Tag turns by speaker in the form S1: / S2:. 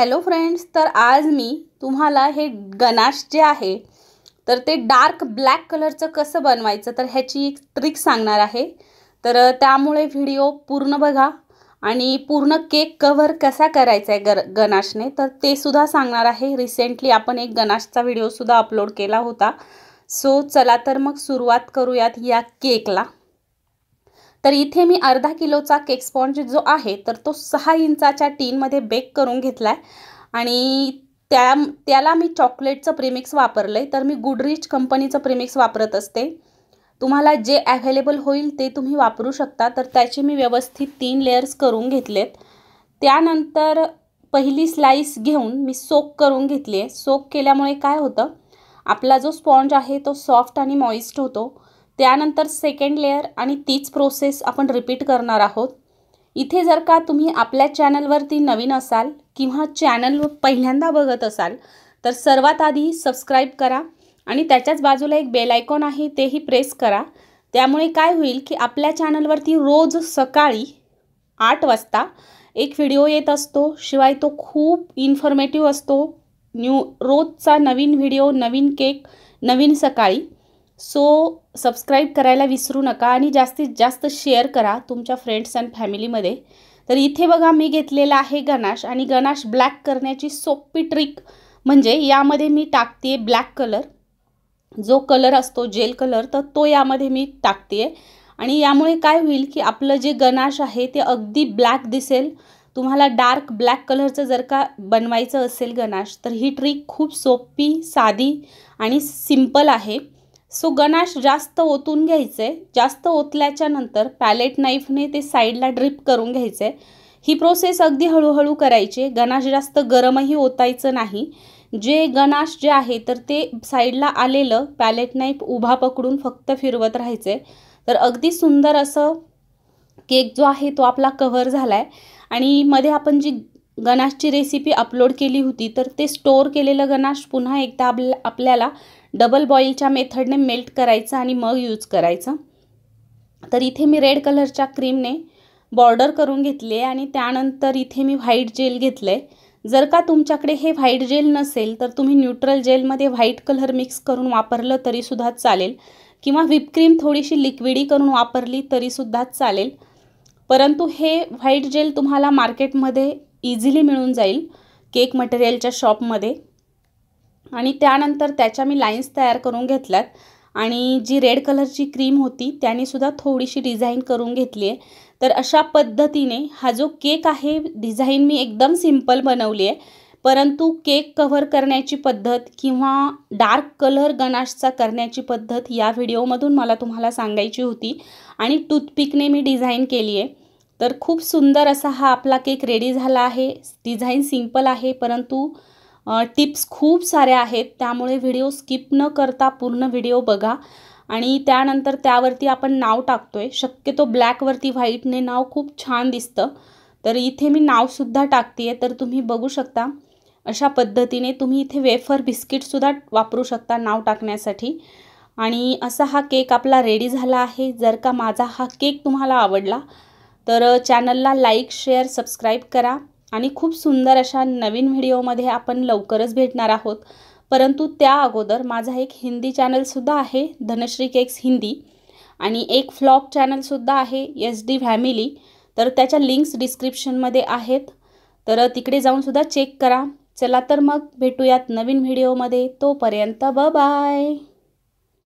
S1: hello friends तर आज मी तुम्हाला हे गनाश जे आहे तर ते डार्क ब्लॅक कलरचं कसं बनवायचं तर ह्याची एक ट्रिक सांगणार आहे तर त्यामुळे व्हिडिओ पूर्ण बघा आणि पूर्ण केक कव्हर कसा करायचा आहे ग गनाशने तर ते सुद्धा सांगणार आहे रिसेंटली आपण एक गणाशचा व्हिडिओसुद्धा अपलोड केला होता सो चला तर मग सुरुवात करूयात या केकला तर इथे मी अर्धा किलोचा केक स्पॉन्ज जो आहे तर तो सहा इंचाच्या टीनमध्ये बेक करून घेतला आहे आणि त्या त्याला मी चॉकलेटचं प्रिमिक्स वापरलं आहे तर मी गुडरिच कंपनीचं प्रिमिक्स वापरत असते तुम्हाला जे ॲव्हेलेबल होईल ते तुम्ही वापरू शकता तर त्याचे मी व्यवस्थित तीन लेयर्स करून घेतलेत त्यानंतर पहिली स्लाईस घेऊन मी सोक करून घेतली आहे सोक केल्यामुळे काय होतं आपला जो स्पॉन्ज आहे तो सॉफ्ट आणि मॉइस्ट होतो त्यानंतर सेकंड लेअर आणि तीच प्रोसेस आपण रिपीट करणार आहोत इथे जर का तुम्ही आपल्या चॅनलवरती नवीन असाल किंवा चॅनल पहिल्यांदा बघत असाल तर सर्वात आधी सबस्क्राईब करा आणि त्याच्याच बाजूला एक बेल आयकॉन आहे तेही प्रेस करा त्यामुळे काय होईल की आपल्या चॅनलवरती रोज सकाळी आठ वाजता एक व्हिडिओ येत असतो शिवाय तो खूप इन्फॉर्मेटिव्ह असतो न्यू रोजचा नवीन व्हिडिओ नवीन केक नवीन सकाळी सो सबस्क्राईब करायला विसरू नका आणि जास्तीत जास्त शेअर करा तुमच्या फ्रेंड्स अँड फॅमिलीमध्ये तर इथे बघा मी घेतलेला आहे गनाश आणि गनाश ब्लॅक करण्याची सोपी ट्रिक म्हणजे यामध्ये मी टाकते ब्लॅक कलर जो कलर असतो जेल कलर तर तो यामध्ये मी टाकते आणि यामुळे काय होईल की आपलं जे गणाश आहे ते अगदी ब्लॅक दिसेल तुम्हाला डार्क ब्लॅक कलरचं जर का बनवायचं असेल गणाश तर ही ट्रिक खूप सोपी साधी आणि सिम्पल आहे सो गणाश जास्त ओतून घ्यायचं आहे जास्त ओतल्याच्या नंतर पॅलेट नाईफने ते साईडला ड्रिप करून घ्यायचं आहे ही प्रोसेस अगदी हळूहळू करायची गणाश जास्त गरमही ओतायचं नाही जे गणाश जे आहे तर ते साईडला आलेलं पॅलेट नाईफ उभा पकडून फक्त फिरवत राहायचं तर अगदी सुंदर असं केक जो आहे तो आपला कव्हर झाला आहे आणि मध्ये आपण जी गणाशची रेसिपी अपलोड केली होती तर ते स्टोअर केलेलं गणाश पुन्हा एकदा आपल्याला डबल बॉईलच्या मेथडने मेल्ट करायचं आणि मग यूज करायचं तर इथे मी रेड कलरच्या क्रीमने बॉर्डर करून घेतली आहे आणि त्यानंतर इथे मी व्हाईट जेल घेतलं आहे जर का तुमच्याकडे हे व्हाईट जेल नसेल तर तुम्ही न्यूट्रल जेलमध्ये व्हाईट कलर मिक्स करून वापरलं तरीसुद्धा चालेल किंवा व्हिपक्रीम थोडीशी लिक्विडी करून वापरली तरीसुद्धा चालेल परंतु हे व्हाईट जेल तुम्हाला मार्केटमध्ये इझिली मिळून जाईल केक मटेरियलच्या शॉपमध्ये आणि त्यानंतर त्याच्या मी लाईन्स तयार करून घेतल्यात आणि जी रेड कलरची क्रीम होती त्यानेसुद्धा थोडीशी डिझाईन करून घेतली आहे तर अशा पद्धतीने हा जो केक आहे डिझाईन मी एकदम सिम्पल बनवली आहे परंतु केक कव्हर करण्याची पद्धत किंवा डार्क कलर गणाशचा करण्याची पद्धत या व्हिडिओमधून मला तुम्हाला सांगायची होती आणि टूथपिकने मी डिझाईन केली आहे तर खूप सुंदर असा हा आपला केक रेडी झाला आहे डिझाईन सिंपल आहे परंतु टिप्स खूप साऱ्या आहेत त्यामुळे व्हिडिओ स्किप न करता पूर्ण व्हिडिओ बघा आणि त्यानंतर त्यावरती आपण नाव टाकतो आहे शक्यतो ब्लॅकवरती व्हाईटने नाव खूप छान दिसतं तर इथे मी नावसुद्धा टाकते आहे तर तुम्ही बघू शकता अशा पद्धतीने तुम्ही इथे वेफर बिस्किटसुद्धा वापरू शकता नाव टाकण्यासाठी आणि असा हा केक आपला रेडी झाला आहे जर का माझा हा केक तुम्हाला आवडला तर चॅनलला लाईक शेअर सबस्क्राईब करा आणि खूप सुंदर अशा नवीन व्हिडिओमध्ये आपण लवकरच भेटणार आहोत परंतु त्या अगोदर माझा एक हिंदी चॅनलसुद्धा आहे धनश्री केक्स हिंदी आणि एक फ्लॉग चॅनलसुद्धा आहे एस डी फॅमिली तर त्याच्या लिंक्स डिस्क्रिप्शनमध्ये आहेत तर तिकडे जाऊनसुद्धा चेक करा चला तर मग भेटूयात नवीन व्हिडिओमध्ये तोपर्यंत ब बाय